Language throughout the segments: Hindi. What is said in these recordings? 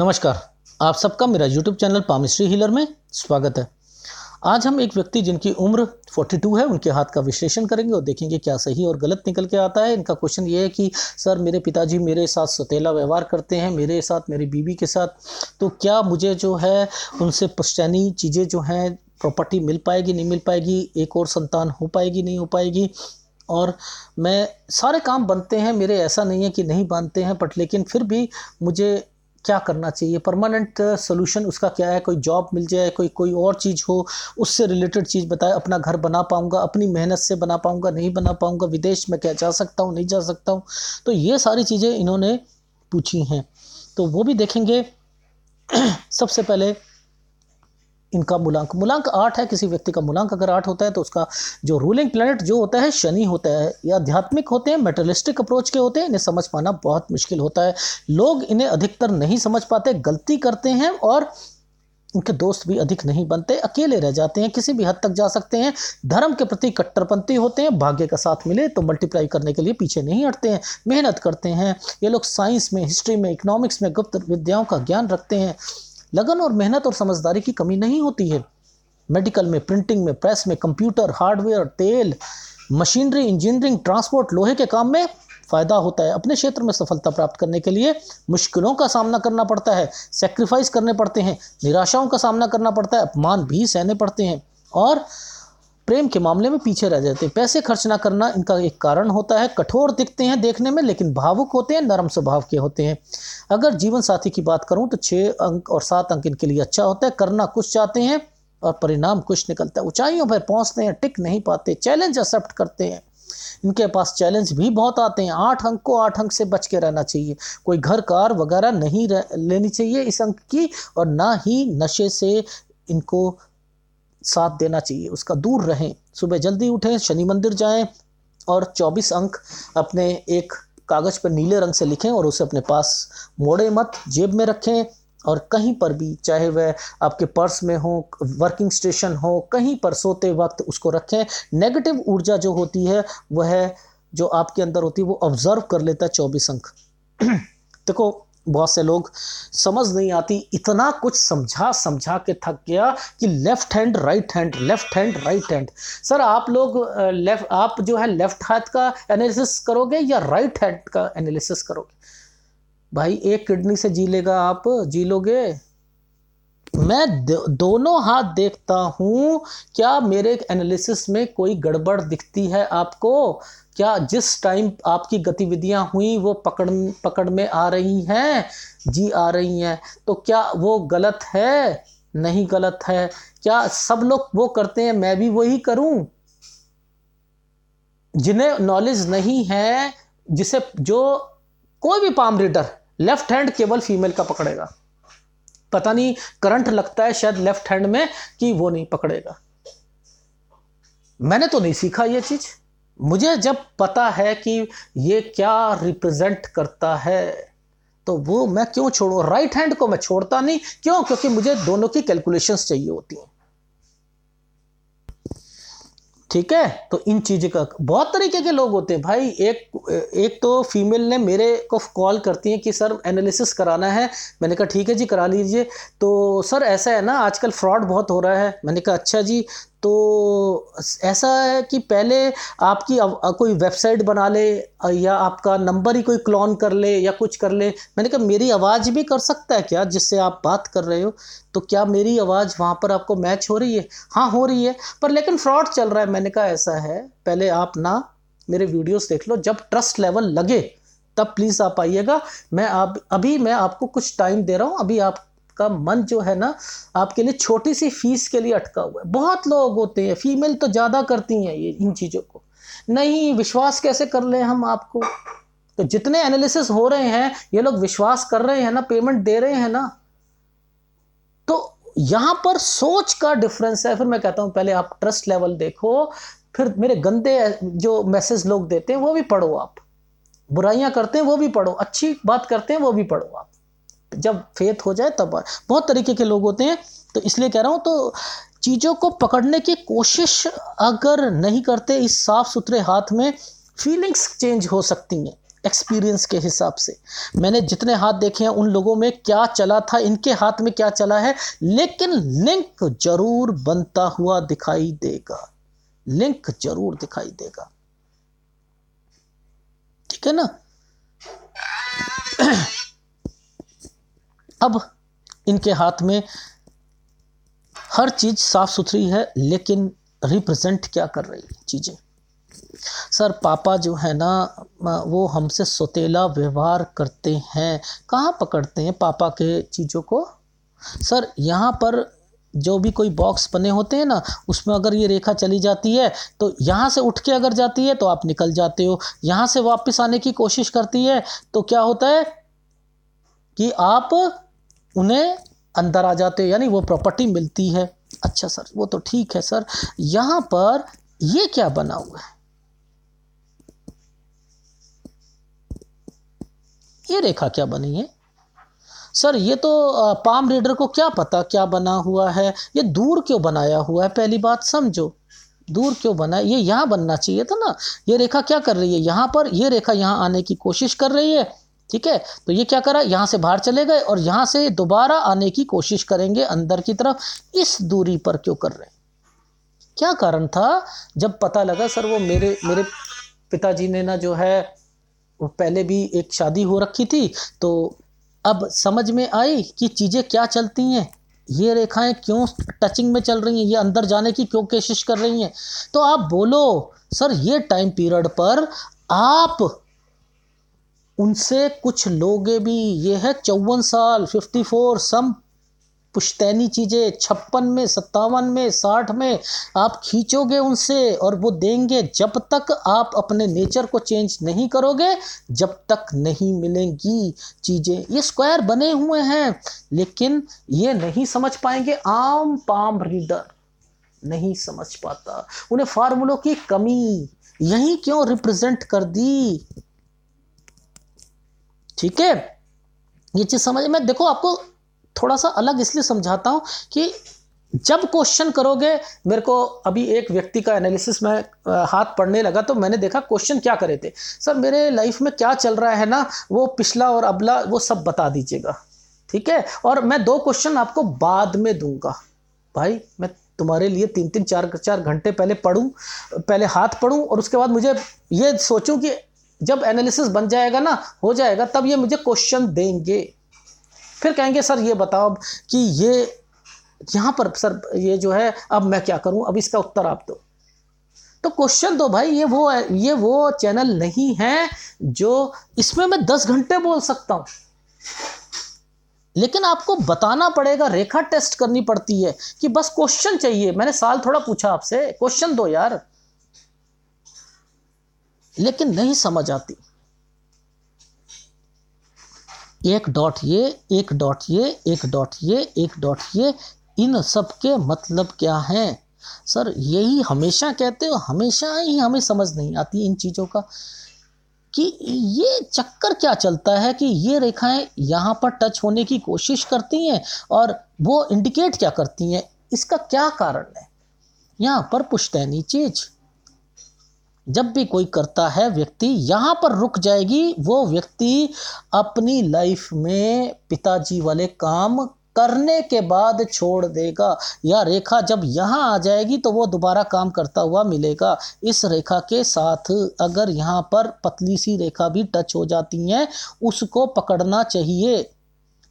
नमस्कार आप सबका मेरा यूट्यूब चैनल पामिस्ट्री हीलर में स्वागत है आज हम एक व्यक्ति जिनकी उम्र 42 है उनके हाथ का विश्लेषण करेंगे और देखेंगे क्या सही और गलत निकल के आता है इनका क्वेश्चन ये है कि सर मेरे पिताजी मेरे साथ सतीला व्यवहार करते हैं मेरे साथ मेरी बीवी के साथ तो क्या मुझे जो है उनसे पश्चैनी चीज़ें जो हैं प्रॉपर्टी मिल पाएगी नहीं मिल पाएगी एक और संतान हो पाएगी नहीं हो पाएगी और मैं सारे काम बनते हैं मेरे ऐसा नहीं है कि नहीं बांधते हैं बट लेकिन फिर भी मुझे क्या करना चाहिए परमानेंट सोल्यूशन uh, उसका क्या है कोई जॉब मिल जाए कोई कोई और चीज़ हो उससे रिलेटेड चीज़ बताए अपना घर बना पाऊँगा अपनी मेहनत से बना पाऊँगा नहीं बना पाऊँगा विदेश में क्या जा सकता हूँ नहीं जा सकता हूँ तो ये सारी चीज़ें इन्होंने पूछी हैं तो वो भी देखेंगे सबसे पहले इनका मूलांक मूलांक आठ है किसी व्यक्ति का मूलांक अगर आठ होता है तो उसका जो रूलिंग प्लानट जो होता है शनि होता है ये आध्यात्मिक होते हैं मेटलिस्टिक अप्रोच के होते हैं इन्हें समझ पाना बहुत मुश्किल होता है लोग इन्हें अधिकतर नहीं समझ पाते गलती करते हैं और उनके दोस्त भी अधिक नहीं बनते अकेले रह जाते हैं किसी भी हद तक जा सकते हैं धर्म के प्रति कट्टरपंथी होते हैं भाग्य का साथ मिले तो मल्टीप्लाई करने के लिए पीछे नहीं हटते हैं मेहनत करते हैं ये लोग साइंस में हिस्ट्री में इकोनॉमिक्स में गुप्त विद्याओं का ज्ञान रखते हैं लगन और मेहनत और समझदारी की कमी नहीं होती है मेडिकल में प्रिंटिंग में प्रेस में कंप्यूटर हार्डवेयर तेल मशीनरी इंजीनियरिंग ट्रांसपोर्ट लोहे के काम में फ़ायदा होता है अपने क्षेत्र में सफलता प्राप्त करने के लिए मुश्किलों का सामना करना पड़ता है सेक्रीफाइस करने पड़ते हैं निराशाओं का सामना करना पड़ता है अपमान भी सहने पड़ते हैं और प्रेम के मामले में पीछे रह जाते हैं पैसे खर्च ना करना इनका एक कारण होता है कठोर दिखते हैं देखने में लेकिन भावुक होते हैं नरम स्वभाव के होते हैं अगर जीवन साथी की बात करूं तो छः अंक और सात अंक इनके लिए अच्छा होता है करना कुछ चाहते हैं और परिणाम कुछ निकलता है ऊंचाइयों पर पहुंचते हैं टिक नहीं पाते चैलेंज एक्सेप्ट करते हैं इनके पास चैलेंज भी बहुत आते हैं आठ अंक को आठ अंक से बच के रहना चाहिए कोई घर कार वगैरह नहीं लेनी चाहिए इस अंक की और ना ही नशे से इनको साथ देना चाहिए उसका दूर रहें सुबह जल्दी उठें शनि मंदिर जाएं और 24 अंक अपने एक कागज़ पर नीले रंग से लिखें और उसे अपने पास मोड़े मत जेब में रखें और कहीं पर भी चाहे वह आपके पर्स में हो वर्किंग स्टेशन हो कहीं पर सोते वक्त उसको रखें नेगेटिव ऊर्जा जो होती है वह जो आपके अंदर होती है वो ऑब्जर्व कर लेता है चौबीस अंक देखो बहुत से लोग समझ नहीं आती इतना कुछ समझा समझा के थक गया कि left hand right hand left hand right hand sir आप लोग लेफ्ट आप जो है लेफ्ट हाथ का एनालिसिस करोगे या राइट हैंड का एनालिसिस करोगे भाई एक किडनी से जी लेगा आप जी लोगे मैं दोनों हाथ देखता हूं क्या मेरे एनालिसिस में कोई गड़बड़ दिखती है आपको क्या जिस टाइम आपकी गतिविधियां हुई वो पकड़ पकड़ में आ रही हैं जी आ रही हैं तो क्या वो गलत है नहीं गलत है क्या सब लोग वो करते हैं मैं भी वही करूं जिन्हें नॉलेज नहीं है जिसे जो कोई भी पाम रीडर लेफ्ट हैंड केवल फीमेल का पकड़ेगा पता नहीं करंट लगता है शायद लेफ्ट हैंड में कि वो नहीं पकड़ेगा मैंने तो नहीं सीखा ये चीज़ मुझे जब पता है कि ये क्या रिप्रेजेंट करता है तो वो मैं क्यों छोड़ू राइट हैंड को मैं छोड़ता नहीं क्यों क्योंकि मुझे दोनों की कैलकुलेशंस चाहिए होती हैं ठीक है तो इन चीज़ों का बहुत तरीके के लोग होते हैं भाई एक एक तो फीमेल ने मेरे को कॉल करती है कि सर एनालिसिस कराना है मैंने कहा ठीक है जी करा लीजिए तो सर ऐसा है ना आजकल फ्रॉड बहुत हो रहा है मैंने कहा अच्छा जी तो ऐसा है कि पहले आपकी कोई वेबसाइट बना ले या आपका नंबर ही कोई क्लोन कर ले या कुछ कर ले मैंने कहा मेरी आवाज़ भी कर सकता है क्या जिससे आप बात कर रहे हो तो क्या मेरी आवाज़ वहाँ पर आपको मैच हो रही है हाँ हो रही है पर लेकिन फ्रॉड चल रहा है मैंने कहा ऐसा है पहले आप ना मेरे वीडियोस देख लो जब ट्रस्ट लेवल लगे तब प्लीज़ आप आइएगा मैं आप अभी मैं आपको कुछ टाइम दे रहा हूँ अभी आप का मन जो है ना आपके लिए छोटी सी फीस के लिए अटका हुआ है बहुत लोग होते हैं फीमेल तो ज़्यादा करती हैं ये इन चीज़ों को नहीं विश्वास कैसे कर लें हम आपको तो जितने एनालिसिस हो रहे हैं ये लोग विश्वास कर रहे हैं ना पेमेंट दे रहे हैं ना तो यहां पर सोच का डिफरेंस है फिर मैं कहता हूं पहले आप ट्रस्ट लेवल देखो फिर मेरे गंदे जो मैसेज लोग देते हैं वो भी पढ़ो आप बुराइयां करते हैं वो भी पढ़ो अच्छी बात करते हैं वो भी पढ़ो आप जब फेथ हो जाए तब बहुत तरीके के लोग होते हैं तो इसलिए कह रहा हूँ तो चीज़ों को पकड़ने की कोशिश अगर नहीं करते इस साफ सुथरे हाथ में फीलिंग्स चेंज हो सकती हैं एक्सपीरियंस के हिसाब से मैंने जितने हाथ देखे हैं उन लोगों में क्या चला था इनके हाथ में क्या चला है लेकिन लिंक जरूर बनता हुआ दिखाई देगा लिंक जरूर दिखाई देगा ठीक है ना अब इनके हाथ में हर चीज़ साफ सुथरी है लेकिन रिप्रेजेंट क्या कर रही है चीज़ें सर पापा जो है ना वो हमसे सोतेला व्यवहार करते हैं कहाँ पकड़ते हैं पापा के चीज़ों को सर यहाँ पर जो भी कोई बॉक्स बने होते हैं ना उसमें अगर ये रेखा चली जाती है तो यहाँ से उठ के अगर जाती है तो आप निकल जाते हो यहाँ से वापस आने की कोशिश करती है तो क्या होता है कि आप उन्हें अंदर आ जाते यानी वो प्रॉपर्टी मिलती है अच्छा सर वो तो ठीक है सर यहां पर ये क्या बना हुआ है ये रेखा क्या बनी है सर ये तो पाम रीडर को क्या पता क्या बना हुआ है ये दूर क्यों बनाया हुआ है पहली बात समझो दूर क्यों बना ये यहां बनना चाहिए था ना ये रेखा क्या कर रही है यहां पर ये रेखा यहां आने की कोशिश कर रही है ठीक है तो ये क्या करा यहाँ से बाहर चले गए और यहाँ से दोबारा आने की कोशिश करेंगे अंदर की तरफ इस दूरी पर क्यों कर रहे क्या कारण था जब पता लगा सर वो मेरे मेरे पिताजी ने ना जो है वो पहले भी एक शादी हो रखी थी तो अब समझ में आई कि चीज़ें क्या चलती हैं ये रेखाएं क्यों टचिंग में चल रही हैं ये अंदर जाने की क्यों कोशिश कर रही हैं तो आप बोलो सर ये टाइम पीरियड पर आप उनसे कुछ लोगे भी ये है चौवन साल फिफ्टी फोर सम पुश्तैनी चीज़ें छप्पन में सत्तावन में साठ में आप खींचोगे उनसे और वो देंगे जब तक आप अपने नेचर को चेंज नहीं करोगे जब तक नहीं मिलेंगी चीज़ें ये स्क्वायर बने हुए हैं लेकिन ये नहीं समझ पाएंगे आम पाम रीडर नहीं समझ पाता उन्हें फार्मूलों की कमी यही क्यों रिप्रेजेंट कर दी ठीक है ये चीज़ समझ में देखो आपको थोड़ा सा अलग इसलिए समझाता हूँ कि जब क्वेश्चन करोगे मेरे को अभी एक व्यक्ति का एनालिसिस में हाथ पड़ने लगा तो मैंने देखा क्वेश्चन क्या करे थे सर मेरे लाइफ में क्या चल रहा है ना वो पिछला और अबला वो सब बता दीजिएगा ठीक है और मैं दो क्वेश्चन आपको बाद में दूंगा भाई मैं तुम्हारे लिए तीन तीन चार चार घंटे पहले पढ़ूँ पहले हाथ पढ़ूँ और उसके बाद मुझे ये सोचूं कि जब एनालिसिस बन जाएगा ना हो जाएगा तब ये मुझे क्वेश्चन देंगे फिर कहेंगे सर ये बताओ कि ये यहाँ पर सर ये जो है अब मैं क्या करूँ अब इसका उत्तर आप दो तो क्वेश्चन दो तो भाई ये वो ये वो चैनल नहीं है जो इसमें मैं दस घंटे बोल सकता हूँ लेकिन आपको बताना पड़ेगा रेखा टेस्ट करनी पड़ती है कि बस क्वेश्चन चाहिए मैंने साल थोड़ा पूछा आपसे क्वेश्चन दो यार लेकिन नहीं समझ आती एक डॉट ये एक डॉट ये एक डॉट ये एक डॉट ये इन सब के मतलब क्या है सर यही हमेशा कहते हो हमेशा ही हमें समझ नहीं आती इन चीज़ों का कि ये चक्कर क्या चलता है कि ये रेखाएं यहाँ पर टच होने की कोशिश करती हैं और वो इंडिकेट क्या करती हैं इसका क्या कारण है यहाँ पर पुश्तैनी चीज़ जब भी कोई करता है व्यक्ति यहाँ पर रुक जाएगी वो व्यक्ति अपनी लाइफ में पिताजी वाले काम करने के बाद छोड़ देगा या रेखा जब यहाँ आ जाएगी तो वो दोबारा काम करता हुआ मिलेगा इस रेखा के साथ अगर यहाँ पर पतली सी रेखा भी टच हो जाती है उसको पकड़ना चाहिए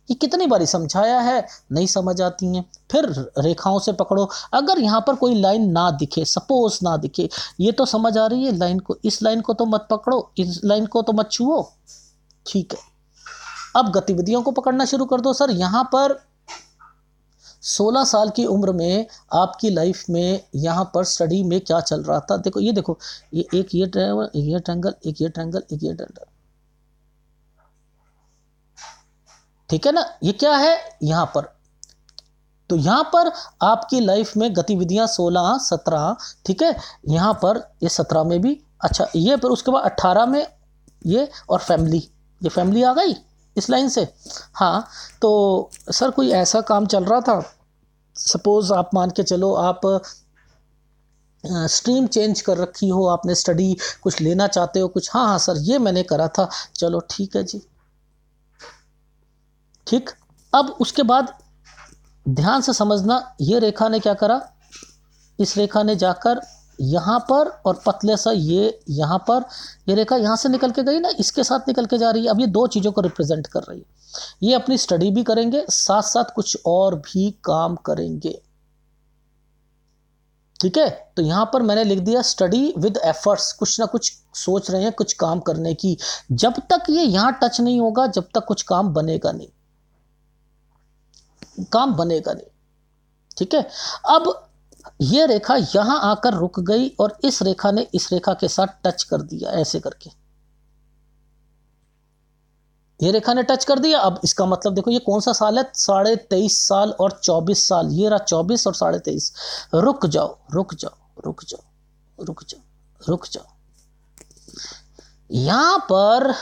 कि कितनी बारी समझाया है नहीं समझ आती हैं फिर रेखाओं से पकड़ो अगर यहाँ पर कोई लाइन ना दिखे सपोज ना दिखे ये तो समझ आ रही है लाइन को इस लाइन को तो मत पकड़ो इस लाइन को तो मत छुओ ठीक है अब गतिविधियों को पकड़ना शुरू कर दो सर यहाँ पर 16 साल की उम्र में आपकी लाइफ में यहाँ पर स्टडी में क्या चल रहा था देखो ये देखो ये एक ये ट्रैंगल एक ये ट्रैंगल एक ये ट्रैंगल एक ये ट्रैंगल ठीक है ना ये क्या है यहाँ पर तो यहाँ पर आपकी लाइफ में गतिविधियाँ सोलह सत्रह ठीक है यहाँ पर ये सत्रह में भी अच्छा ये फिर उसके बाद अट्ठारह में ये और फैमिली ये फैमिली आ गई इस लाइन से हाँ तो सर कोई ऐसा काम चल रहा था सपोज़ आप मान के चलो आप स्ट्रीम चेंज कर रखी हो आपने स्टडी कुछ लेना चाहते हो कुछ हाँ हाँ सर ये मैंने करा था चलो ठीक है जी ठीक अब उसके बाद ध्यान से समझना ये रेखा ने क्या करा इस रेखा ने जाकर यहाँ पर और पतले सा ये यहाँ पर ये रेखा यहाँ से निकल के गई ना इसके साथ निकल के जा रही है अब ये दो चीज़ों को रिप्रेजेंट कर रही है ये अपनी स्टडी भी करेंगे साथ साथ कुछ और भी काम करेंगे ठीक है तो यहां पर मैंने लिख दिया स्टडी विद एफर्ट्स कुछ ना कुछ सोच रहे हैं कुछ काम करने की जब तक ये यहां टच नहीं होगा जब तक कुछ काम बनेगा नहीं काम बनेगा नहीं ठीक है अब ये रेखा यहां आकर रुक गई और इस रेखा ने इस रेखा के साथ टच कर दिया ऐसे करके ये रेखा ने टच कर दिया अब इसका मतलब देखो ये कौन सा साल है साढ़े तेईस साल और चौबीस साल ये रहा चौबीस और साढ़े तेईस रुक जाओ रुक जाओ रुक जाओ रुक जाओ रुक जाओ यहां पर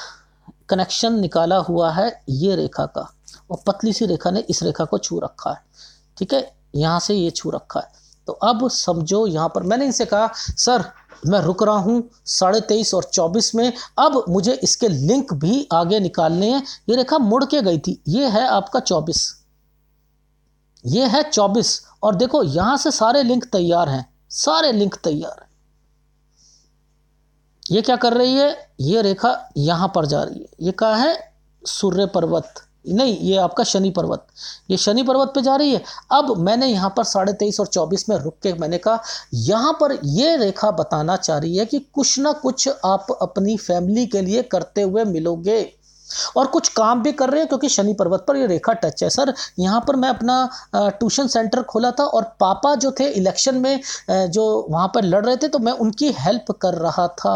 कनेक्शन निकाला हुआ है ये रेखा का और पतली सी रेखा ने इस रेखा को छू रखा है ठीक है यहाँ से ये छू रखा है तो अब समझो यहाँ पर मैंने इनसे कहा सर मैं रुक रहा हूँ साढ़े तेईस और चौबीस में अब मुझे इसके लिंक भी आगे निकालने हैं ये रेखा मुड़ के गई थी ये है आपका चौबीस ये है चौबीस और देखो यहाँ से सारे लिंक तैयार हैं सारे लिंक तैयार ये क्या कर रही है ये रेखा यहाँ पर जा रही है ये कहा है सूर्य पर्वत नहीं ये आपका शनि पर्वत ये शनि पर्वत पे जा रही है अब मैंने यहाँ पर साढ़े तेईस और चौबीस में रुक के मैंने कहा यहाँ पर ये रेखा बताना चाह रही है कि कुछ ना कुछ आप अपनी फैमिली के लिए करते हुए मिलोगे और कुछ काम भी कर रहे हैं क्योंकि शनि पर्वत पर ये रेखा टच है सर यहाँ पर मैं अपना ट्यूशन सेंटर खोला था और पापा जो थे इलेक्शन में जो वहाँ पर लड़ रहे थे तो मैं उनकी हेल्प कर रहा था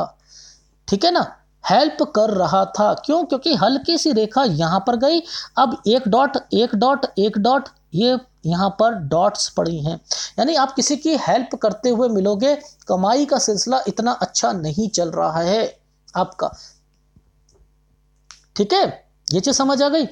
ठीक है ना हेल्प कर रहा था क्यों क्योंकि हल्की सी रेखा यहाँ पर गई अब एक डॉट एक डॉट एक डॉट ये यहाँ पर डॉट्स पड़ी हैं यानी आप किसी की हेल्प करते हुए मिलोगे कमाई का सिलसिला इतना अच्छा नहीं चल रहा है आपका ठीक है ये चीज़ समझ आ गई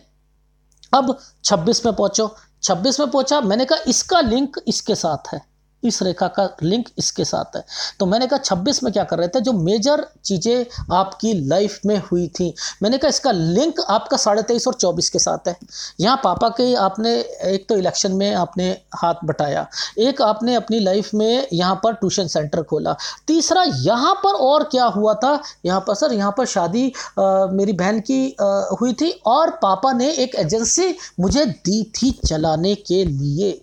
अब 26 में पहुंचो 26 में पहुंचा मैंने कहा इसका लिंक इसके साथ है इस रेखा का लिंक इसके साथ है तो मैंने कहा छब्बीस में क्या कर रहे थे जो मेजर चीज़ें आपकी लाइफ में हुई थी मैंने कहा इसका लिंक आपका साढ़े तेईस और चौबीस के साथ है यहाँ पापा के आपने एक तो इलेक्शन में आपने हाथ बटाया एक आपने अपनी लाइफ में यहाँ पर ट्यूशन सेंटर खोला तीसरा यहाँ पर और क्या हुआ था यहाँ पर सर यहाँ पर शादी आ, मेरी बहन की आ, हुई थी और पापा ने एक एजेंसी मुझे दी थी चलाने के लिए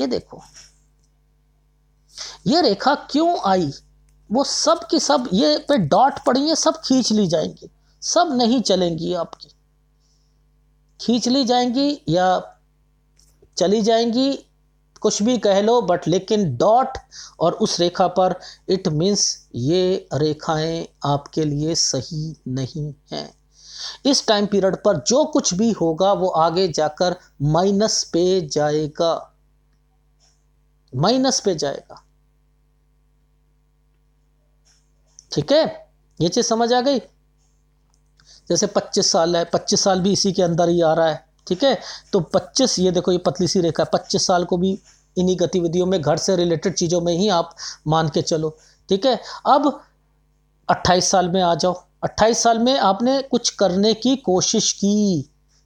ये देखो ये रेखा क्यों आई वो सब की सब ये पे डॉट पड़ी है सब खींच ली जाएंगी सब नहीं चलेंगी आपकी खींच ली जाएंगी या चली जाएंगी कुछ भी कह लो बट लेकिन डॉट और उस रेखा पर इट मीन्स ये रेखाएं आपके लिए सही नहीं हैं इस टाइम पीरियड पर जो कुछ भी होगा वो आगे जाकर माइनस पे जाएगा माइनस पे जाएगा ठीक है ये चीज़ समझ आ गई जैसे 25 साल है 25 साल भी इसी के अंदर ही आ रहा है ठीक है तो 25 ये देखो ये पतली सी रेखा है 25 साल को भी इन्हीं गतिविधियों में घर से रिलेटेड चीज़ों में ही आप मान के चलो ठीक है अब 28 साल में आ जाओ 28 साल में आपने कुछ करने की कोशिश की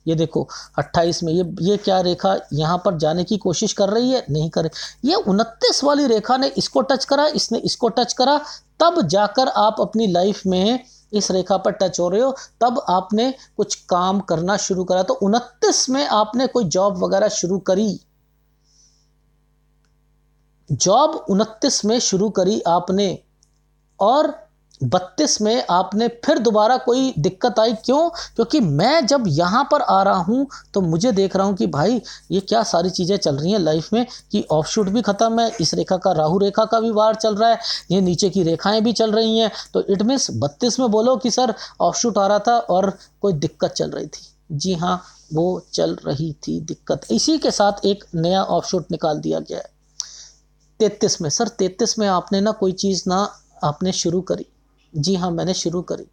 ये देखो 28 में ये ये क्या रेखा यहाँ पर जाने की कोशिश कर रही है नहीं करे ये उनतीस वाली रेखा ने इसको टच करा इसने इसको टच करा तब जाकर आप अपनी लाइफ में इस रेखा पर टच हो रहे हो तब आपने कुछ काम करना शुरू करा तो उनतीस में आपने कोई जॉब वगैरह शुरू करी जॉब उनतीस में शुरू करी आपने और बत्तीस में आपने फिर दोबारा कोई दिक्कत आई क्यों क्योंकि मैं जब यहाँ पर आ रहा हूँ तो मुझे देख रहा हूँ कि भाई ये क्या सारी चीज़ें चल रही हैं लाइफ में कि ऑफ शूट भी ख़त्म है इस रेखा का राहु रेखा का भी वार चल रहा है ये नीचे की रेखाएं भी चल रही हैं तो इट मीन्स बत्तीस में बोलो कि सर ऑफ शूट आ रहा था और कोई दिक्कत चल रही थी जी हाँ वो चल रही थी दिक्कत इसी के साथ एक नया ऑफ शूट निकाल दिया गया है तैतीस में सर तैतीस में आपने ना कोई चीज़ ना आपने शुरू करी जी हाँ मैंने शुरू करी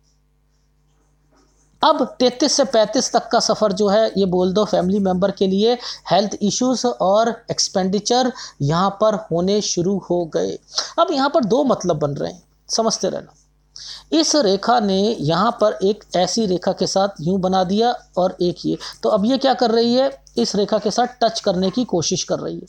अब 33 से 35 तक का सफ़र जो है ये बोल दो फैमिली मेम्बर के लिए हेल्थ इश्यूज और एक्सपेंडिचर यहाँ पर होने शुरू हो गए अब यहाँ पर दो मतलब बन रहे हैं समझते रहना इस रेखा ने यहाँ पर एक ऐसी रेखा के साथ यूं बना दिया और एक ये तो अब ये क्या कर रही है इस रेखा के साथ टच करने की कोशिश कर रही है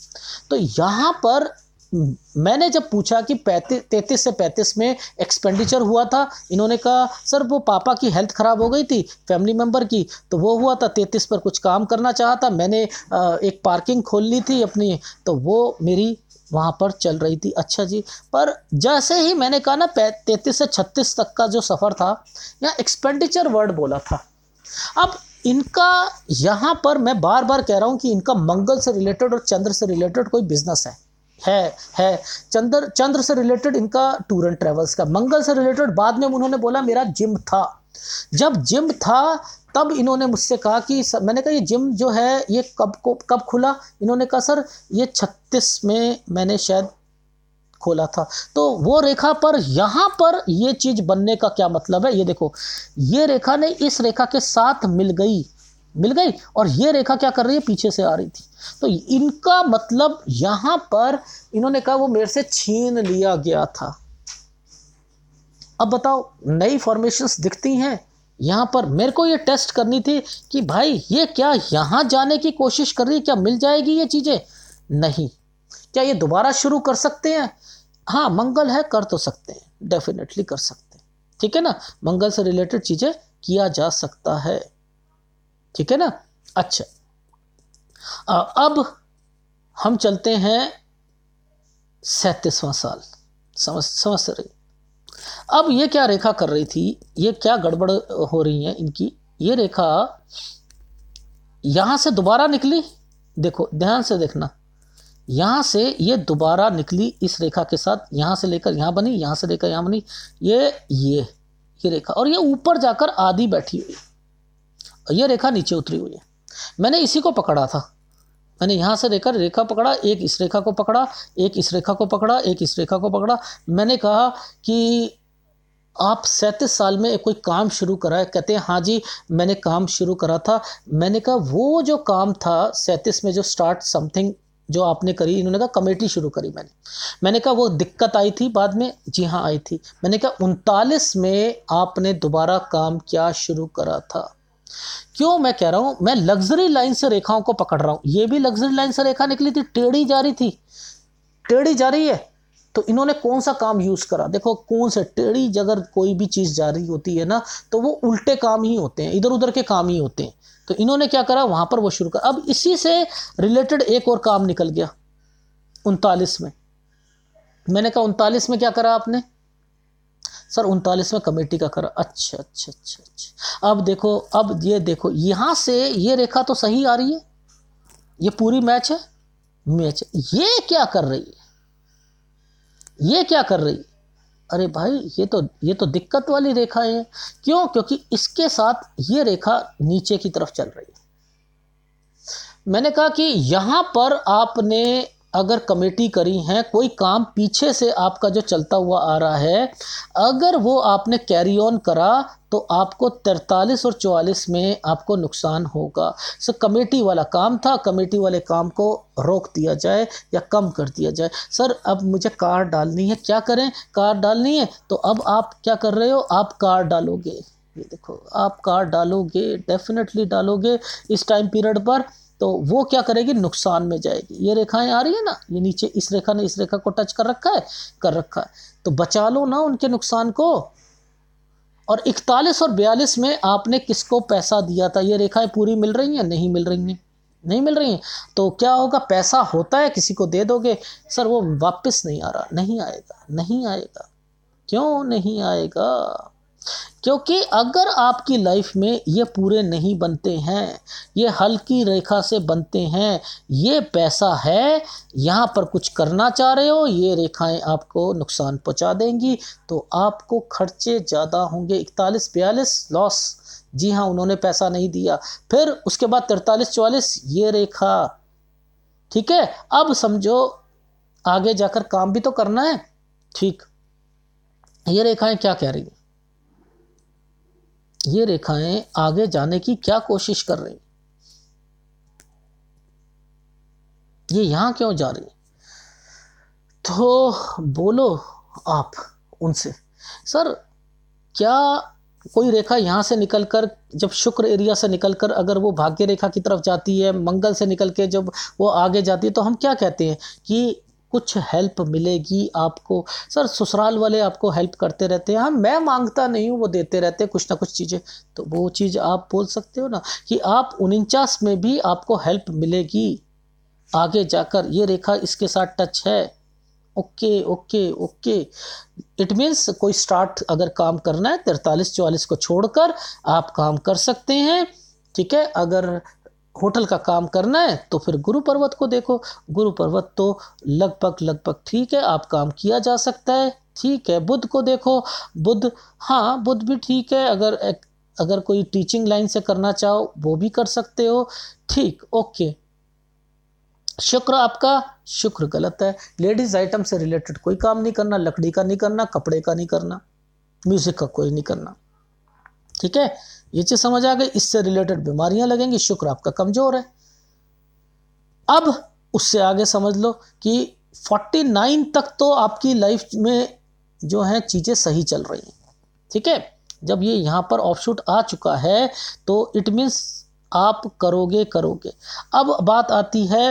तो यहाँ पर मैंने जब पूछा कि पैंतीस तैंतीस से पैंतीस में एक्सपेंडिचर हुआ था इन्होंने कहा सर वो पापा की हेल्थ ख़राब हो गई थी फैमिली मेम्बर की तो वो हुआ था तैंतीस पर कुछ काम करना चाहा था मैंने एक पार्किंग खोल ली थी अपनी तो वो मेरी वहाँ पर चल रही थी अच्छा जी पर जैसे ही मैंने कहा ना तैंतीस से छत्तीस तक का जो सफ़र था यहाँ एक्सपेंडिचर वर्ड बोला था अब इनका यहाँ पर मैं बार बार कह रहा हूँ कि इनका मंगल से रिलेटेड और चंद्र से रिलेटेड कोई बिजनेस है है है चंद्र चंद्र से रिलेटेड इनका टूर एंड ट्रेवल्स का मंगल से रिलेटेड बाद में उन्होंने बोला मेरा जिम था जब जिम था तब इन्होंने मुझसे कहा कि सर, मैंने कहा ये जिम जो है ये कब को कब खुला इन्होंने कहा सर ये छत्तीस में मैंने शायद खोला था तो वो रेखा पर यहाँ पर ये चीज़ बनने का क्या मतलब है ये देखो ये रेखा ने इस रेखा के साथ मिल गई मिल गई और ये रेखा क्या कर रही है पीछे से आ रही थी तो इनका मतलब यहां पर इन्होंने कहा वो मेरे से छीन लिया गया था अब बताओ नई फॉर्मेशन दिखती हैं यहां पर मेरे को ये टेस्ट करनी थी कि भाई ये क्या यहां जाने की कोशिश कर रही है क्या मिल जाएगी ये चीज़ें नहीं क्या ये दोबारा शुरू कर सकते हैं हाँ मंगल है कर तो सकते हैं डेफिनेटली कर सकते हैं ठीक है ना मंगल से रिलेटेड चीज़ें किया जा सकता है ठीक है ना अच्छा आ, अब हम चलते हैं सैतीसवां साल समझ समझ रहे अब ये क्या रेखा कर रही थी ये क्या गड़बड़ हो रही है इनकी ये रेखा यहां से दोबारा निकली देखो ध्यान से देखना यहां से ये दोबारा निकली इस रेखा के साथ यहां से लेकर यहां बनी यहां से लेकर यहां बनी ये ये ये रेखा और ये ऊपर जाकर आधी बैठी हुई ये रेखा नीचे उतरी हुई है मैंने इसी को पकड़ा था मैंने यहाँ से देखकर रेखा पकड़ा एक इस रेखा को पकड़ा एक इस रेखा को पकड़ा एक इस रेखा को पकड़ा मैंने कहा कि आप सैंतीस साल में कोई काम शुरू करा है कहते हैं हाँ जी मैंने काम शुरू करा था मैंने कहा वो जो काम था सैंतीस में जो स्टार्ट समथिंग जो आपने करी इन्होंने कहा कमेटी शुरू करी मैंने मैंने कहा वो दिक्कत आई थी बाद में जी हाँ आई थी मैंने कहा उनतालीस में आपने दोबारा काम क्या शुरू करा था क्यों मैं कह रहा हूँ मैं लग्जरी लाइन से रेखाओं को पकड़ रहा हूँ ये भी लग्जरी लाइन से रेखा निकली थी टेढ़ी जा रही थी टेढ़ी जा रही है तो इन्होंने कौन सा काम यूज़ करा देखो कौन से टेढ़ी जगह कोई भी चीज़ जा रही होती है ना तो वो उल्टे काम ही होते हैं इधर उधर के काम ही होते हैं तो इन्होंने क्या करा वहाँ पर वो शुरू कर अब इसी से रिलेटेड एक और काम निकल गया उनतालीस में मैंने कहा उनतालीस में क्या करा आपने सर उनतालीसवें कमेटी का कर अच्छा अच्छा अच्छा अच्छा अब देखो अब ये देखो यहाँ से ये रेखा तो सही आ रही है ये पूरी मैच है मैच है। ये क्या कर रही है ये क्या कर रही है अरे भाई ये तो ये तो दिक्कत वाली रेखा है क्यों क्योंकि इसके साथ ये रेखा नीचे की तरफ चल रही है मैंने कहा कि यहां पर आपने अगर कमेटी करी हैं कोई काम पीछे से आपका जो चलता हुआ आ रहा है अगर वो आपने कैरी ऑन करा तो आपको 43 और 44 में आपको नुकसान होगा सो कमेटी वाला काम था कमेटी वाले काम को रोक दिया जाए या कम कर दिया जाए सर अब मुझे कार डालनी है क्या करें कार डालनी है तो अब आप क्या कर रहे हो आप कार डालोगे ये देखो आप कार डालोगे डेफिनेटली डालोगे इस टाइम पीरियड पर तो वो क्या करेगी नुकसान में जाएगी ये रेखाएं आ रही है ना ये नीचे इस रेखा ने इस रेखा को टच कर रखा है कर रखा है तो बचा लो ना उनके नुकसान को और इकतालीस और बयालीस में आपने किसको पैसा दिया था ये रेखाएं पूरी मिल रही हैं नहीं मिल रही हैं नहीं मिल रही हैं तो क्या होगा पैसा होता है किसी को दे दोगे सर वो वापस नहीं आ रहा नहीं आएगा नहीं आएगा क्यों नहीं आएगा क्योंकि अगर आपकी लाइफ में ये पूरे नहीं बनते हैं ये हल्की रेखा से बनते हैं ये पैसा है यहाँ पर कुछ करना चाह रहे हो ये रेखाएं आपको नुकसान पहुँचा देंगी तो आपको खर्चे ज़्यादा होंगे इकतालीस बयालीस लॉस जी हाँ उन्होंने पैसा नहीं दिया फिर उसके बाद तिरतालीस चवालीस ये रेखा ठीक है अब समझो आगे जाकर काम भी तो करना है ठीक ये रेखाएं क्या कह रही हैं ये रेखाएं आगे जाने की क्या कोशिश कर रही ये यहाँ क्यों जा रही तो बोलो आप उनसे सर क्या कोई रेखा यहां से निकल कर जब शुक्र एरिया से निकल कर अगर वो भाग्य रेखा की तरफ जाती है मंगल से निकल के जब वो आगे जाती है तो हम क्या कहते हैं कि कुछ हेल्प मिलेगी आपको सर ससुराल वाले आपको हेल्प करते रहते हैं हाँ मैं मांगता नहीं हूँ वो देते रहते हैं कुछ ना कुछ चीज़ें तो वो चीज़ आप बोल सकते हो ना कि आप उनचास में भी आपको हेल्प मिलेगी आगे जाकर ये रेखा इसके साथ टच है okay okay okay it means कोई स्टार्ट अगर काम करना है तिरतालीस चौवालीस को छोड़कर आप काम कर सकते हैं ठीक है अगर होटल का काम करना है तो फिर गुरु पर्वत को देखो गुरु पर्वत तो लगभग लगभग ठीक है आप काम किया जा सकता है ठीक है बुद्ध को देखो बुद्ध हाँ बुद्ध भी ठीक है अगर अगर कोई टीचिंग लाइन से करना चाहो वो भी कर सकते हो ठीक ओके शुक्र आपका शुक्र गलत है लेडीज आइटम से रिलेटेड कोई काम नहीं करना लकड़ी का नहीं करना कपड़े का नहीं करना म्यूजिक का कोई नहीं करना ठीक है ये चीज़ समझ आ गई इससे रिलेटेड बीमारियां लगेंगी शुक्र आपका कमज़ोर है अब उससे आगे समझ लो कि 49 तक तो आपकी लाइफ में जो है चीज़ें सही चल रही हैं ठीक है जब ये यहां पर ऑफशूट आ चुका है तो इट मीन्स आप करोगे करोगे अब बात आती है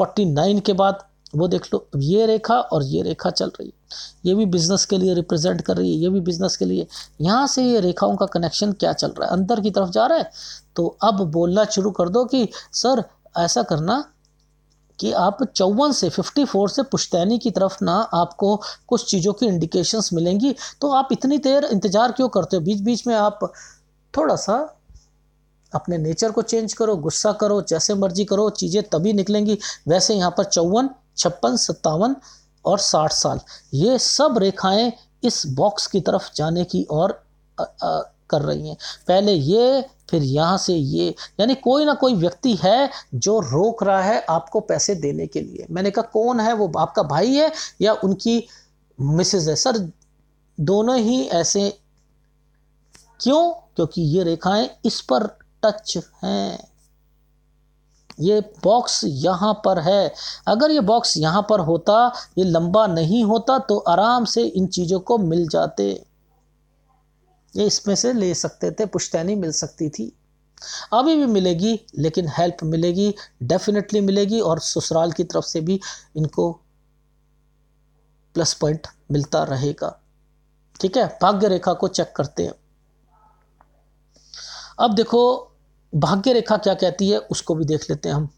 49 के बाद वो देख लो ये रेखा और ये रेखा चल रही है ये भी बिज़नेस के लिए रिप्रेजेंट कर रही है ये भी बिज़नेस के लिए यहाँ से ये रेखाओं का कनेक्शन क्या चल रहा है अंदर की तरफ जा रहा है तो अब बोलना शुरू कर दो कि सर ऐसा करना कि आप चौवन से फिफ्टी फोर से पुश्तैनी की तरफ ना आपको कुछ चीज़ों की इंडिकेशंस मिलेंगी तो आप इतनी देर इंतज़ार क्यों करते हो बीच बीच में आप थोड़ा सा अपने नेचर को चेंज करो गुस्सा करो जैसे मर्जी करो चीज़ें तभी निकलेंगी वैसे यहाँ पर चौवन छप्पन सत्तावन और साठ साल ये सब रेखाएं इस बॉक्स की तरफ जाने की ओर कर रही हैं पहले ये फिर यहाँ से ये यानी कोई ना कोई व्यक्ति है जो रोक रहा है आपको पैसे देने के लिए मैंने कहा कौन है वो आपका भाई है या उनकी मिसेज है सर दोनों ही ऐसे क्यों क्योंकि ये रेखाएं इस पर टच हैं ये बॉक्स यहाँ पर है अगर ये बॉक्स यहाँ पर होता ये लंबा नहीं होता तो आराम से इन चीज़ों को मिल जाते ये इसमें से ले सकते थे पुश्तैनी मिल सकती थी अभी भी मिलेगी लेकिन हेल्प मिलेगी डेफिनेटली मिलेगी और ससुराल की तरफ से भी इनको प्लस पॉइंट मिलता रहेगा ठीक है भाग्य रेखा को चेक करते हैं अब देखो भाग्य रेखा क्या कहती है उसको भी देख लेते हैं हम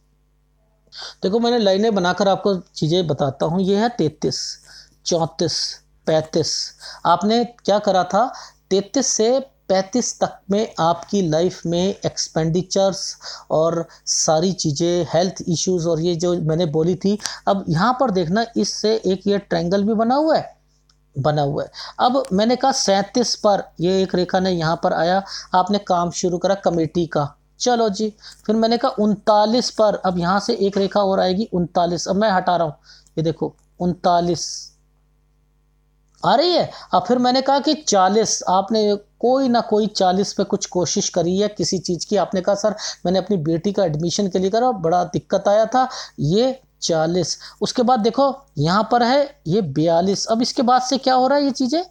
देखो मैंने लाइनें बनाकर आपको चीज़ें बताता हूँ ये है तैतीस चौंतीस पैंतीस आपने क्या करा था तैतीस से पैंतीस तक में आपकी लाइफ में एक्सपेंडिचर्स और सारी चीज़ें हेल्थ इश्यूज और ये जो मैंने बोली थी अब यहाँ पर देखना इससे एक ये ट्रायंगल भी बना हुआ है बना हुआ है अब मैंने कहा सैंतीस पर ये एक रेखा ने यहाँ पर आया आपने काम शुरू करा कमेटी का चलो जी फिर मैंने कहा उनतालीस पर अब यहाँ से एक रेखा और आएगी उनतालीस अब मैं हटा रहा हूँ ये देखो उनतालीस आ रही है अब फिर मैंने कहा कि चालीस आपने कोई ना कोई चालीस पे कुछ कोशिश करी है किसी चीज़ की आपने कहा सर मैंने अपनी बेटी का एडमिशन के लिए करा बड़ा दिक्कत आया था ये चालीस उसके बाद देखो यहाँ पर है ये बयालीस अब इसके बाद से क्या हो रहा है ये चीज़ें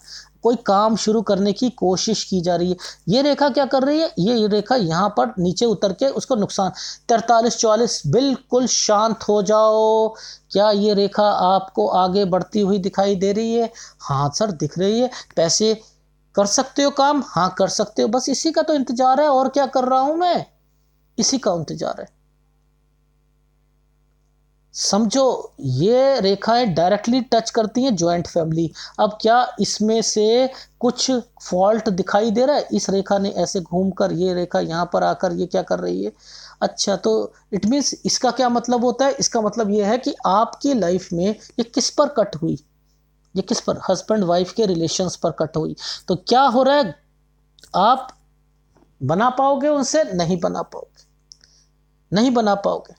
कोई काम शुरू करने की कोशिश की जा रही है ये रेखा क्या कर रही है ये रेखा यहाँ पर नीचे उतर के उसको नुकसान तैतालीस चौवालीस बिल्कुल शांत हो जाओ क्या ये रेखा आपको आगे बढ़ती हुई दिखाई दे रही है हाँ सर दिख रही है पैसे कर सकते हो काम हाँ कर सकते हो बस इसी का तो इंतज़ार है और क्या कर रहा हूँ मैं इसी का इंतज़ार है समझो ये रेखाएं डायरेक्टली टच करती हैं ज्वाइंट फैमिली अब क्या इसमें से कुछ फॉल्ट दिखाई दे रहा है इस रेखा ने ऐसे घूम कर ये रेखा यहाँ पर आकर ये क्या कर रही है अच्छा तो इट मीन्स इसका क्या मतलब होता है इसका मतलब ये है कि आपकी लाइफ में ये किस पर कट हुई ये किस पर हस्बैंड वाइफ के रिलेशंस पर कट हुई तो क्या हो रहा है आप बना पाओगे उनसे नहीं बना पाओगे नहीं बना पाओगे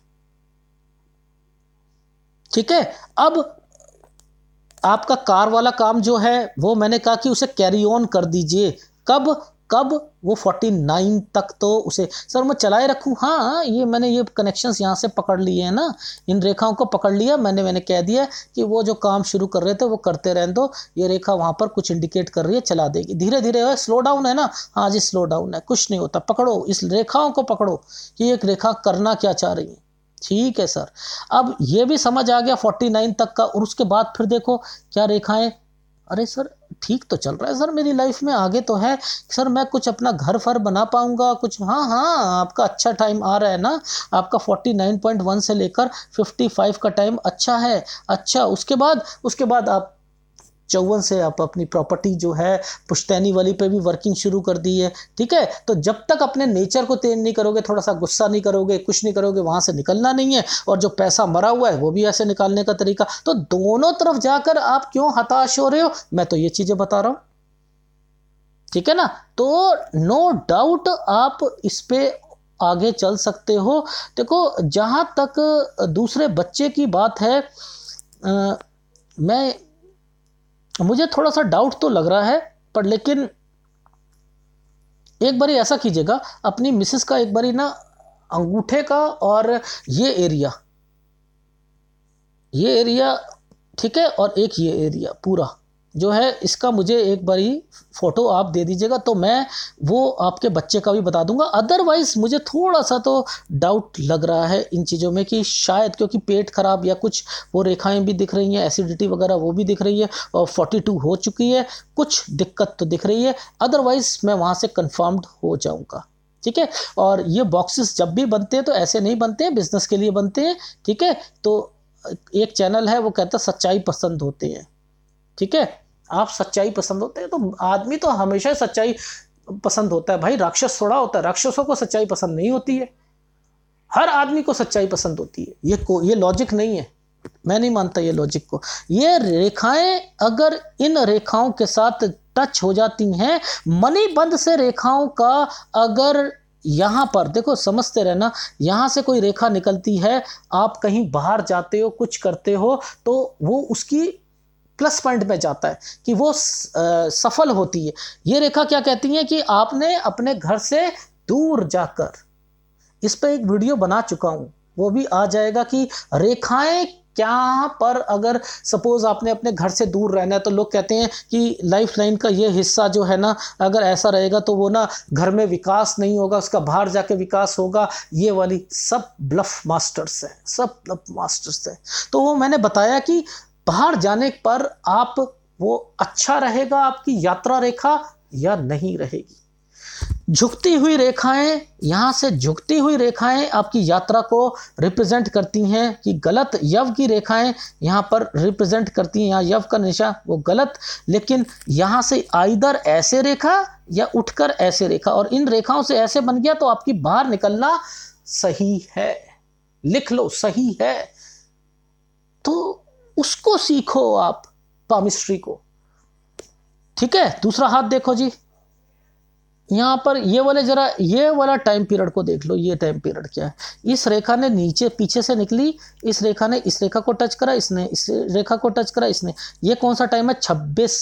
ठीक है अब आपका कार वाला काम जो है वो मैंने कहा कि उसे कैरी ऑन कर दीजिए कब कब वो फोर्टी नाइन तक तो उसे सर मैं चलाए रखूँ हाँ ये मैंने ये कनेक्शन यहाँ से पकड़ लिए हैं ना इन रेखाओं को पकड़ लिया मैंने मैंने कह दिया कि वो जो काम शुरू कर रहे थे वो करते रहने दो ये रेखा वहाँ पर कुछ इंडिकेट कर रही है चला देगी धीरे धीरे वह स्लो डाउन है ना हाँ जी स्लो डाउन है कुछ नहीं होता पकड़ो इस रेखाओं को पकड़ो कि एक रेखा करना क्या चाह रही है ठीक है सर अब ये भी समझ आ गया फोर्टी नाइन तक का और उसके बाद फिर देखो क्या रेखाएं अरे सर ठीक तो चल रहा है सर मेरी लाइफ में आगे तो है सर मैं कुछ अपना घर फर बना पाऊंगा कुछ हाँ हाँ आपका अच्छा टाइम आ रहा है ना आपका फोर्टी नाइन पॉइंट वन से लेकर फिफ्टी फाइव का टाइम अच्छा है अच्छा उसके बाद उसके बाद आप चौवन से आप अपनी प्रॉपर्टी जो है पुश्तैनी वाली पे भी वर्किंग शुरू कर दी है ठीक है तो जब तक अपने नेचर को तेज नहीं करोगे थोड़ा सा गुस्सा नहीं करोगे कुछ नहीं करोगे वहाँ से निकलना नहीं है और जो पैसा मरा हुआ है वो भी ऐसे निकालने का तरीका तो दोनों तरफ जाकर आप क्यों हताश हो रहे हो मैं तो ये चीज़ें बता रहा हूँ ठीक है ना तो नो डाउट आप इस पर आगे चल सकते हो देखो जहाँ तक दूसरे बच्चे की बात है आ, मैं मुझे थोड़ा सा डाउट तो लग रहा है पर लेकिन एक बार ऐसा कीजिएगा अपनी मिसेस का एक बारी ना अंगूठे का और ये एरिया ये एरिया ठीक है और एक ये एरिया पूरा जो है इसका मुझे एक बारी फ़ोटो आप दे दीजिएगा तो मैं वो आपके बच्चे का भी बता दूंगा अदरवाइज़ मुझे थोड़ा सा तो डाउट लग रहा है इन चीज़ों में कि शायद क्योंकि पेट ख़राब या कुछ वो रेखाएं भी दिख रही हैं एसिडिटी वगैरह वो भी दिख रही है और 42 हो चुकी है कुछ दिक्कत तो दिख रही है अदरवाइज़ मैं वहाँ से कन्फर्म्ड हो जाऊँगा ठीक है और ये बॉक्सेस जब भी बनते हैं तो ऐसे नहीं बनते हैं बिजनेस के लिए बनते हैं ठीक है तो एक चैनल है वो कहता सच्चाई पसंद होते हैं ठीक है आप सच्चाई पसंद होते हैं तो आदमी तो हमेशा सच्चाई पसंद होता है भाई राक्षस थोड़ा होता है राक्षसों को सच्चाई पसंद नहीं होती है हर आदमी को सच्चाई पसंद होती है ये को ये लॉजिक नहीं है मैं नहीं मानता ये लॉजिक को ये रेखाएं अगर इन रेखाओं के साथ टच हो जाती हैं मणिबंध से रेखाओं का अगर यहाँ पर देखो समझते रहना यहाँ से कोई रेखा निकलती है आप कहीं बाहर जाते हो कुछ करते हो तो वो उसकी प्लस पॉइंट में जाता है कि वो सफल होती है ये रेखा क्या कहती है कि आपने अपने घर से दूर जाकर इस पर एक वीडियो बना चुका हूं वो भी आ जाएगा कि रेखाएं क्या पर अगर सपोज आपने अपने घर से दूर रहना है तो लोग कहते हैं कि लाइफ लाइन का ये हिस्सा जो है ना अगर ऐसा रहेगा तो वो ना घर में विकास नहीं होगा उसका बाहर जाके विकास होगा ये वाली सब ब्लफ मास्टर्स है सब ब्लफ मास्टर्स है तो वो मैंने बताया कि बाहर जाने पर आप वो अच्छा रहेगा आपकी यात्रा रेखा या नहीं रहेगी झुकती हुई रेखाएं यहां से झुकती हुई रेखाएं आपकी यात्रा को रिप्रेजेंट करती हैं कि गलत यव की रेखाएं यहां पर रिप्रेजेंट करती हैं यहां यव का निशा वो गलत लेकिन यहां से आइदर ऐसे रेखा या उठकर ऐसे रेखा और इन रेखाओं से ऐसे बन गया तो आपकी बाहर निकलना सही है लिख लो सही है तो उसको सीखो आप पामिस्ट्री को ठीक है दूसरा हाथ देखो जी यहां पर ये वाले जरा ये वाला टाइम पीरियड को देख लो ये टाइम पीरियड क्या है इस रेखा ने नीचे पीछे से निकली इस रेखा ने इस रेखा को टच करा इसने इस रेखा को टच करा इसने ये कौन सा टाइम है छब्बीस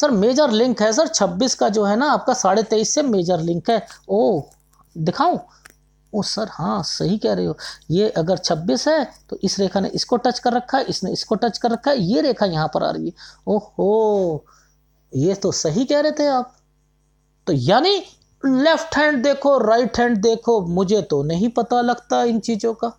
सर मेजर लिंक है सर छब्बीस का जो है ना आपका साढ़े तेईस से मेजर लिंक है ओ दिखाऊं ओ सर हाँ सही कह रहे हो ये अगर 26 है तो इस रेखा ने इसको टच कर रखा है इसने इसको टच कर रखा है ये रेखा यहाँ पर आ रही है ओहो ये तो सही कह रहे थे आप तो यानी लेफ्ट हैंड देखो राइट हैंड देखो मुझे तो नहीं पता लगता इन चीज़ों का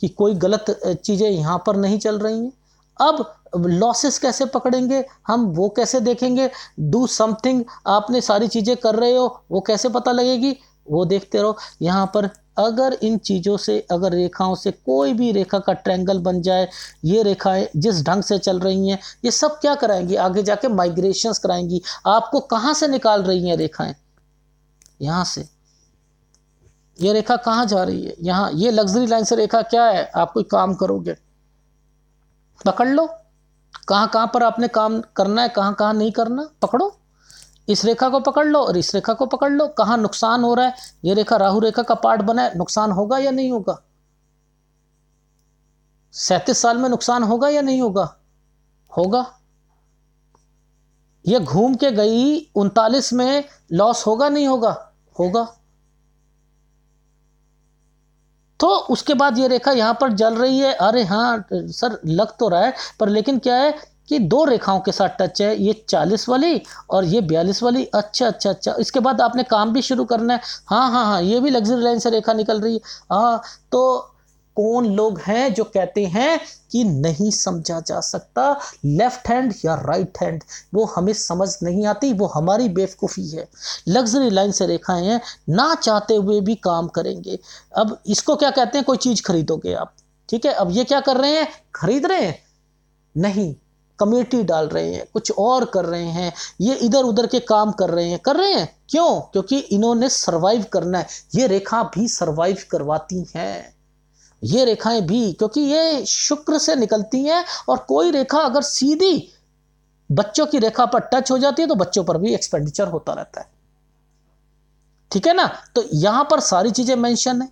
कि कोई गलत चीज़ें यहाँ पर नहीं चल रही हैं अब लॉसेस कैसे पकड़ेंगे हम वो कैसे देखेंगे डू समथिंग आपने सारी चीज़ें कर रहे हो वो कैसे पता लगेगी वो देखते रहो यहाँ पर अगर इन चीज़ों से अगर रेखाओं से कोई भी रेखा का ट्रैंगल बन जाए ये रेखाएं जिस ढंग से चल रही हैं ये सब क्या कराएंगी आगे जाके माइग्रेशंस कराएंगी आपको कहाँ से निकाल रही हैं रेखाएं यहाँ से ये रेखा कहाँ जा रही है यहाँ ये लग्जरी लाइन से रेखा क्या है आप कोई काम करोगे पकड़ लो कहाँ कहाँ पर आपने काम करना है कहाँ कहाँ नहीं करना पकड़ो इस रेखा को पकड़ लो और इस रेखा को पकड़ लो कहाँ नुकसान हो रहा है ये रेखा राहु रेखा का पार्ट बना है नुकसान होगा या नहीं होगा सैतीस साल में नुकसान होगा या नहीं होगा होगा ये घूम के गई उनतालीस में लॉस होगा नहीं होगा होगा तो उसके बाद ये रेखा यहाँ पर जल रही है अरे हाँ सर लग तो रहा है पर लेकिन क्या है कि दो रेखाओं के साथ टच है ये चालीस वाली और ये बयालीस वाली अच्छा अच्छा अच्छा इसके बाद आपने काम भी शुरू करना है हाँ हाँ हाँ ये भी लग्जरी लाइन से रेखा निकल रही है हाँ तो कौन लोग हैं जो कहते हैं कि नहीं समझा जा सकता लेफ्ट हैंड या राइट हैंड वो हमें समझ नहीं आती वो हमारी बेवकूफ़ी है लग्जरी लाइन से रेखाएं हैं ना चाहते हुए भी काम करेंगे अब इसको क्या कहते हैं कोई चीज़ खरीदोगे आप ठीक है अब ये क्या कर रहे हैं खरीद रहे हैं नहीं कमेटी डाल रहे हैं कुछ और कर रहे हैं ये इधर उधर के काम कर रहे हैं कर रहे हैं क्यों क्योंकि इन्होंने सर्वाइव करना है ये रेखा भी सर्वाइव करवाती हैं ये रेखाएं भी क्योंकि ये शुक्र से निकलती हैं और कोई रेखा अगर सीधी बच्चों की रेखा पर टच हो जाती है तो बच्चों पर भी एक्सपेंडिचर होता रहता है ठीक है ना तो यहां पर सारी चीज़ें मेंशन है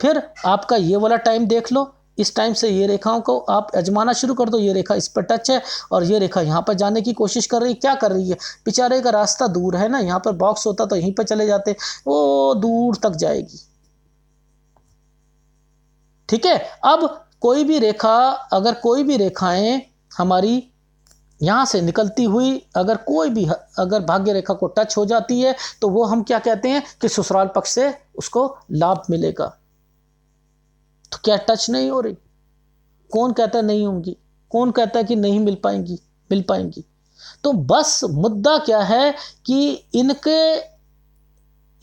फिर आपका ये वाला टाइम देख लो इस टाइम से ये रेखाओं को आप अजमाना शुरू कर दो ये रेखा इस पर टच है और ये रेखा यहाँ पर जाने की कोशिश कर रही है क्या कर रही है बेचारे का रास्ता दूर है ना यहाँ पर बॉक्स होता तो यहीं पर चले जाते वो दूर तक जाएगी ठीक है अब कोई भी रेखा अगर कोई भी रेखाएं हमारी यहाँ से निकलती हुई अगर कोई भी अगर भाग्य रेखा को टच हो जाती है तो वो हम क्या कहते हैं कि ससुराल पक्ष से उसको लाभ मिलेगा तो क्या टच नहीं हो रही कौन कहता है नहीं होंगी कौन कहता है कि नहीं मिल पाएंगी मिल पाएंगी तो बस मुद्दा क्या है कि इनके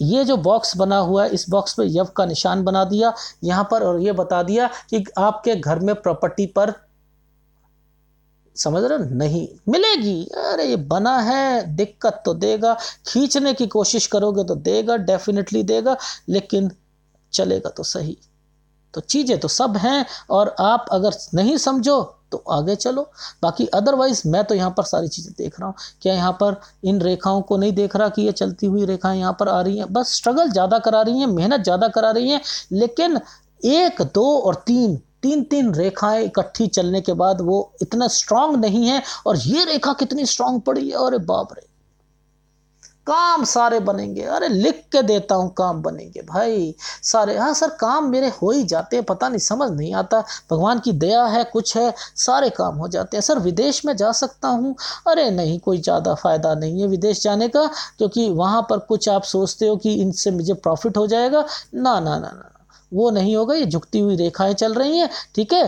ये जो बॉक्स बना हुआ है इस बॉक्स पे यव का निशान बना दिया यहां पर और ये बता दिया कि आपके घर में प्रॉपर्टी पर समझ रहे नहीं मिलेगी अरे ये बना है दिक्कत तो देगा खींचने की कोशिश करोगे तो देगा डेफिनेटली देगा लेकिन चलेगा तो सही तो चीज़ें तो सब हैं और आप अगर नहीं समझो तो आगे चलो बाकी अदरवाइज मैं तो यहाँ पर सारी चीज़ें देख रहा हूँ क्या यहाँ पर इन रेखाओं को नहीं देख रहा कि ये चलती हुई रेखाएं यहाँ पर आ रही हैं बस स्ट्रगल ज़्यादा करा रही हैं मेहनत ज़्यादा करा रही हैं लेकिन एक दो और तीन तीन तीन रेखाएं इकट्ठी चलने के बाद वो इतना स्ट्रांग नहीं है और ये रेखा कितनी स्ट्रांग पड़ी है अरे बाप रे काम सारे बनेंगे अरे लिख के देता हूँ काम बनेंगे भाई सारे हाँ सर काम मेरे हो ही जाते हैं पता नहीं समझ नहीं आता भगवान की दया है कुछ है सारे काम हो जाते हैं सर विदेश में जा सकता हूँ अरे नहीं कोई ज़्यादा फ़ायदा नहीं है विदेश जाने का क्योंकि वहाँ पर कुछ आप सोचते हो कि इनसे मुझे प्रॉफिट हो जाएगा ना ना ना ना वो नहीं होगा ये झुकती हुई रेखाएं चल रही हैं ठीक है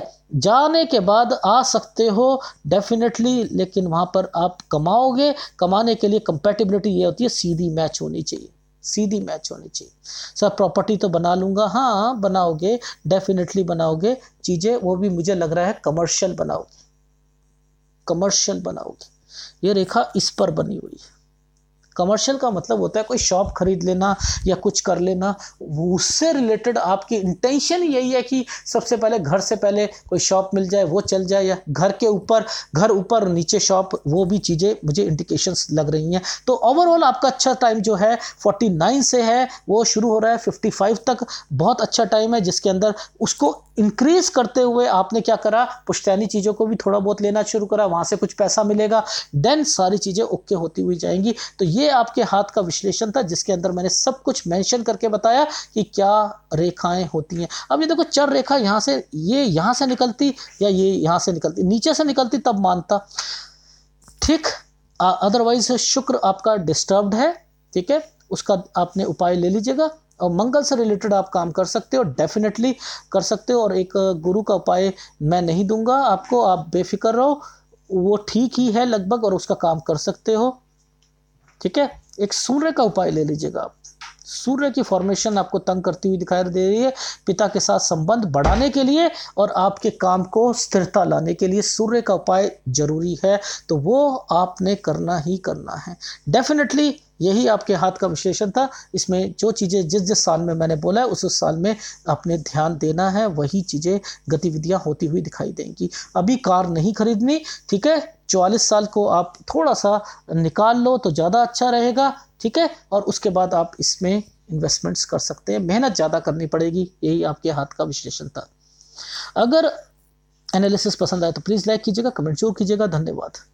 जाने के बाद आ सकते हो डेफिनेटली लेकिन वहाँ पर आप कमाओगे कमाने के लिए कंपेटिबिलिटी ये होती है सीधी मैच होनी चाहिए सीधी मैच होनी चाहिए सर प्रॉपर्टी तो बना लूँगा हाँ बनाओगे डेफिनेटली बनाओगे चीज़ें वो भी मुझे लग रहा है कमर्शियल बनाओगे कमर्शियल बनाओगे ये रेखा इस पर बनी हुई है कमर्शियल का मतलब होता है कोई शॉप खरीद लेना या कुछ कर लेना उससे रिलेटेड आपकी इंटेंशन यही है कि सबसे पहले घर से पहले कोई शॉप मिल जाए वो चल जाए या घर के ऊपर घर ऊपर नीचे शॉप वो भी चीज़ें मुझे इंडिकेशंस लग रही हैं तो ओवरऑल आपका अच्छा टाइम जो है फोर्टी से है वो शुरू हो रहा है फिफ्टी तक बहुत अच्छा टाइम है जिसके अंदर उसको इंक्रीज करते हुए आपने क्या करा पुश्तैनी चीज़ों को भी थोड़ा बहुत लेना शुरू करा वहाँ से कुछ पैसा मिलेगा देन सारी चीज़ें ओके होती हुई जाएंगी तो ये आपके हाथ का विश्लेषण था जिसके अंदर मैंने सब कुछ मैंशन करके बताया कि क्या रेखाएं होती हैं अब ये देखो चर रेखा यहाँ से ये यहाँ से निकलती या ये यहाँ से निकलती नीचे से निकलती तब मानता ठीक अदरवाइज शुक्र आपका डिस्टर्ब्ड है ठीक है उसका आपने उपाय ले लीजिएगा और मंगल से रिलेटेड आप काम कर सकते हो डेफिनेटली कर सकते हो और एक गुरु का उपाय मैं नहीं दूंगा आपको आप बेफिक्र रहो वो ठीक ही है लगभग और उसका काम कर सकते हो ठीक है एक सूर्य का उपाय ले लीजिएगा आप सूर्य की फॉर्मेशन आपको तंग करती हुई दिखाई दे रही है पिता के साथ संबंध बढ़ाने के लिए और आपके काम को स्थिरता लाने के लिए सूर्य का उपाय जरूरी है तो वो आपने करना ही करना है डेफिनेटली यही आपके हाथ का विशेषण था इसमें जो चीज़ें जिस जिस साल में मैंने बोला है उस उस साल में आपने ध्यान देना है वही चीज़ें गतिविधियाँ होती हुई दिखाई देंगी अभी कार नहीं खरीदनी ठीक है चौवालीस साल को आप थोड़ा सा निकाल लो तो ज़्यादा अच्छा रहेगा ठीक है और उसके बाद आप इसमें इन्वेस्टमेंट्स कर सकते हैं मेहनत ज़्यादा करनी पड़ेगी यही आपके हाथ का विश्लेषण था अगर एनालिसिस पसंद आए तो प्लीज़ लाइक कीजिएगा कमेंट जरूर कीजिएगा धन्यवाद